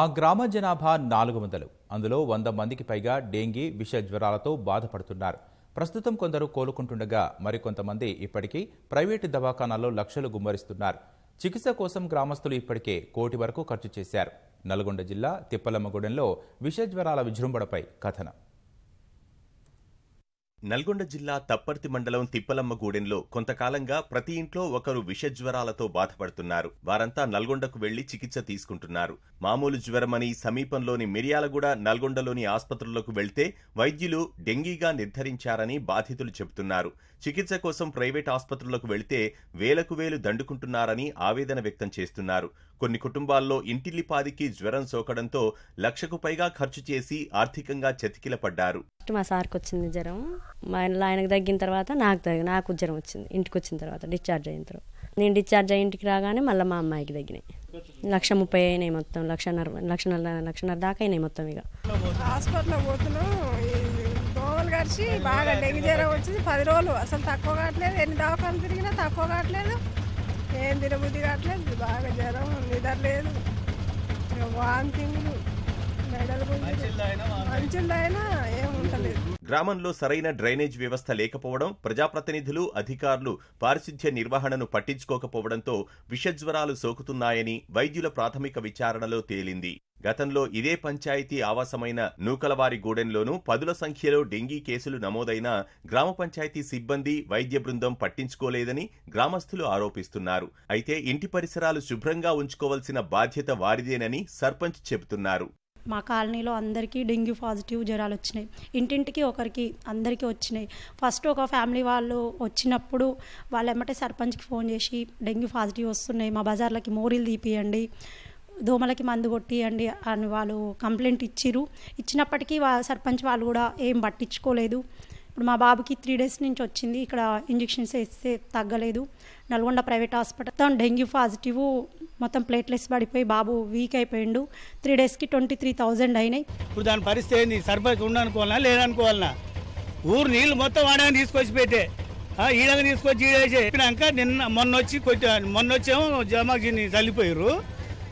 ఆ గ్రామ జనాభా నాలుగు వందలు అందులో వంద మందికి పైగా డెంగీ విష జ్వరాలతో బాధపడుతున్నారు ప్రస్తుతం కొందరు కోలుకుంటుండగా మరికొంతమంది ఇప్పటికీ ప్రైవేటు దవాఖానాల్లో లక్షలు గుమ్మరిస్తున్నారు చికిత్స కోసం గ్రామస్తులు ఇప్పటికే కోటి వరకు ఖర్చు చేశారు నల్గొండ జిల్లా తిప్పలమ్మగూడెంలో విష జ్వరాల విజృంభణపై కథనం నల్గొండ జిల్లా తప్పర్తి మండలం తిప్పలమ్మగూడెంలో కొంతకాలంగా ప్రతి ఇంట్లో ఒకరు విషజ్వరాలతో బాధపడుతున్నారు వారంతా నల్గొండకు వెళ్లి చికిత్స తీసుకుంటున్నారు మామూలు జ్వరమని సమీపంలోని మిర్యాలగూడ నల్గొండలోని ఆసుపత్రులకు వెళ్తే వైద్యులు డెంగీగా నిర్ధారించారని బాధితులు చెబుతున్నారు చికిత్స కోసం ప్రైవేట్ ఆసుపత్రులకు వెళితే వేలకు వేలు దండుకుంటున్నారని ఆవేదన వ్యక్తం చేస్తున్నారు కొన్ని కుటుంబాల్లో ఇంటిల్లిపాదికి జ్వరం సోకడంతో లక్షకు పైగా ఖర్చు చేసి ఆర్థికంగా చతికిల పడ్డారు మా సార్కి వచ్చింది జ్వరం మా ఆయనకు తగ్గిన తర్వాత నాకు తగ్గి నాకు జ్వరం వచ్చింది ఇంటికి వచ్చిన తర్వాత డిశ్చార్జ్ అయిన తర్వాత నేను డిశ్చార్జ్ అయ్యి ఇంటికి రాగానే మళ్ళీ మా అమ్మాయికి తగ్గినాయి లక్ష ముప్పై అయినాయి మొత్తం లక్ష లక్షన్నర దాకా అయినాయి మొత్తం ఇక హాస్పిటల్ పోతున్నాం కలిసి బాగా డెంగ్యూ జ్వరం వచ్చింది పది రోజులు అసలు తక్కువ కావట్లేదు ఎన్ని దవాఖాలు తిరిగినా తక్కువ కావట్లేదు ఏం తినబుద్ధి కావట్లేదు బాగా జ్వరం నిద్ర లేదు వాంతింగ్లు గ్రామంలో సరైన డ్రైనేజ్ వ్యవస్థ లేకపోవడం ప్రజాప్రతినిధులు అధికారులు పారిశుధ్య నిర్వహణను పట్టించుకోకపోవడంతో విషజ్వరాలు సోకుతున్నాయని వైద్యుల ప్రాథమిక విచారణలో తేలింది గతంలో ఇదే పంచాయతీ ఆవాసమైన నూకలవారి గూడెంలోనూ పదుల సంఖ్యలో డెంగీ కేసులు నమోదైన గ్రామ పంచాయతీ సిబ్బంది వైద్య బృందం పట్టించుకోలేదని గ్రామస్తులు ఆరోపిస్తున్నారు అయితే ఇంటి పరిసరాలు శుభ్రంగా ఉంచుకోవాల్సిన బాధ్యత వారిదేనని సర్పంచ్ చెబుతున్నారు మా కాలనీలో అందరికీ డెంగ్యూ పాజిటివ్ జ్వరాలు వచ్చినాయి ఇంటింటికి ఒకరికి అందరికీ వచ్చినాయి ఫస్ట్ ఒక ఫ్యామిలీ వాళ్ళు వచ్చినప్పుడు వాళ్ళు ఏమంటే సర్పంచ్కి ఫోన్ చేసి డెంగ్యూ పాజిటివ్ వస్తున్నాయి మా బజార్లకి మోరీలు తీపియండి దోమలకి మందు కొట్టియండి అని వాళ్ళు కంప్లైంట్ ఇచ్చిరు ఇచ్చినప్పటికీ సర్పంచ్ వాళ్ళు కూడా ఏం పట్టించుకోలేదు ఇప్పుడు మా బాబుకి త్రీ డేస్ నుంచి వచ్చింది ఇక్కడ ఇంజెక్షన్స్ వేస్తే తగ్గలేదు నల్గొండ ప్రైవేట్ హాస్పిటల్ మొత్తం డెంగ్యూ పాజిటివ్ మొత్తం ప్లేట్లెస్ పడిపోయి బాబు వీక్ అయిపోయిండు త్రీ డేస్కి ట్వంటీ త్రీ థౌజండ్ అయినాయి ఇప్పుడు దాని పరిస్థితి ఏంది సర్పంచ్ ఉండనుకోవాలనా లేదనుకోవాలనా ఊరు నీళ్ళు మొత్తం ఆడగా తీసుకొచ్చి పెట్టే ఈడగా తీసుకొచ్చి చెప్పినాక నిన్న మొన్న వచ్చి కొట్టి మొన్న వచ్చేమో జమాకి చల్లిపోయారు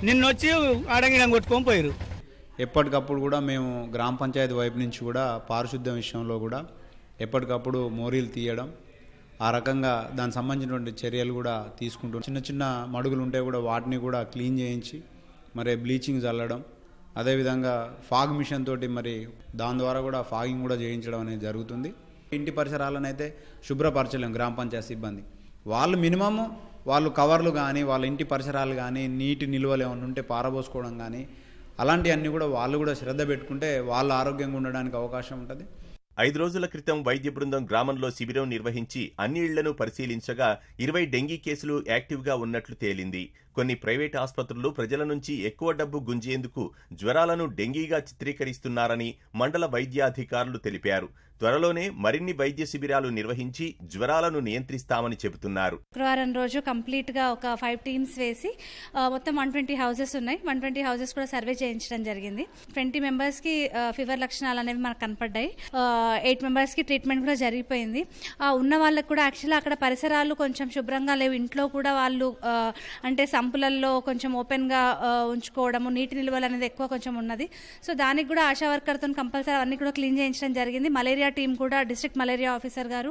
నిన్న వచ్చి అడంగిడం కొట్టుకొని పోయారు ఎప్పటికప్పుడు కూడా మేము గ్రామ పంచాయతీ వైపు నుంచి కూడా పారిశుద్ధ్యం విషయంలో కూడా ఎప్పటికప్పుడు మోరీలు తీయడం ఆ రకంగా దానికి సంబంధించినటువంటి చర్యలు కూడా తీసుకుంటూ చిన్న చిన్న మడుగులు ఉంటే కూడా వాటిని కూడా క్లీన్ చేయించి మరి బ్లీచింగ్ చల్లడం అదేవిధంగా ఫాగ్ మిషన్ తోటి మరి దాని ద్వారా కూడా ఫాగింగ్ కూడా చేయించడం అనేది జరుగుతుంది ఇంటి పరిసరాలను అయితే శుభ్రపరచలేం గ్రామ పంచాయతీ సిబ్బంది వాళ్ళు మినిమము వాళ్ళు కవర్లు కానీ వాళ్ళ ఇంటి పరిసరాలు కానీ నీటి నిల్వలు ఏమైనా ఉంటే పారబోసుకోవడం కానీ అలాంటివన్నీ కూడా వాళ్ళు కూడా శ్రద్ధ పెట్టుకుంటే వాళ్ళు ఆరోగ్యంగా ఉండడానికి అవకాశం ఉంటుంది ఐదు రోజుల క్రితం వైద్య బృందం గ్రామంలో శిబిరం నిర్వహించి అన్ని ఇళ్లను పరిశీలించగా ఇరవై డెంగీ కేసులు యాక్టివ్గా ఉన్నట్లు తేలింది కొన్ని ప్రైవేటు ఆసుపత్రులు ప్రజల నుంచి ఎక్కువ డబ్బు గుంజేందుకు జ్వరాలను డెంగీగా చిత్రీకరిస్తున్నారని మండల వైద్యాధికారులు తెలిపారు త్వరలోనే మరిన్ని వైద్య శిబిరాలు నిర్వహించి జ్వరాలను నియంత్రిస్తామని చెబుతున్నారు శుక్రవారం రోజు కంప్లీట్ గా ఒక ఫైవ్ టీమ్స్ వేసి మొత్తం వన్ ట్వంటీ హౌసెస్ ఉన్నాయి వన్ ట్వంటీ హౌసెస్ కూడా సర్వే చేయించడం జరిగింది ట్వంటీ మెంబర్స్ కి ఫీవర్ లక్షణాలు అనేవి మనకు కనపడ్డాయి ఎయిట్ మెంబర్స్ కి ట్రీట్మెంట్ కూడా జరిగిపోయింది ఉన్న వాళ్ళకి కూడా యాక్చువల్లీ అక్కడ పరిసరాలు కొంచెం శుభ్రంగా లేవు ఇంట్లో కూడా వాళ్ళు అంటే సంపులల్లో కొంచెం ఓపెన్గా ఉంచుకోవడము నీటి నిల్వలు అనేది ఎక్కువ కొంచెం ఉన్నది సో దానికి కూడా ఆశా వర్కర్తో కంపల్సరీ అన్నీ కూడా క్లీన్ చేయించడం జరిగింది మలేరియా టీం కూడా డిస్ట్రిక్ట్ మలేరియా ఆఫీసర్ గారు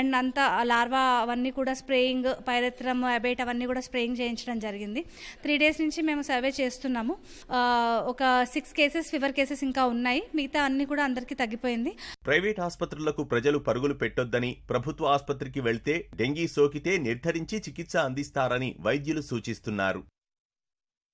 అండ్ అంతా లార్వా అవన్నీ కూడా స్ప్రేయింగ్ పైరత్రం అబేట్ అవన్నీ కూడా స్ప్రేయింగ్ చేయించడం జరిగింది త్రీ డేస్ నుంచి మేము సర్వే చేస్తున్నాము ఒక సిక్స్ కేసెస్ ఫీవర్ కేసెస్ ఇంకా ఉన్నాయి మిగతా అన్ని కూడా అందరికీ తగ్గిపోయింది ప్రైవేట్ ఆసుపత్రులకు ప్రజలు పరుగులు పెట్టొద్దని ప్రభుత్వ ఆసుపత్రికి వెళ్తే డెంగీ సోకితే నిర్ధారించి చికిత్స అందిస్తారని వైద్యులు సూచిస్తున్నారు tornar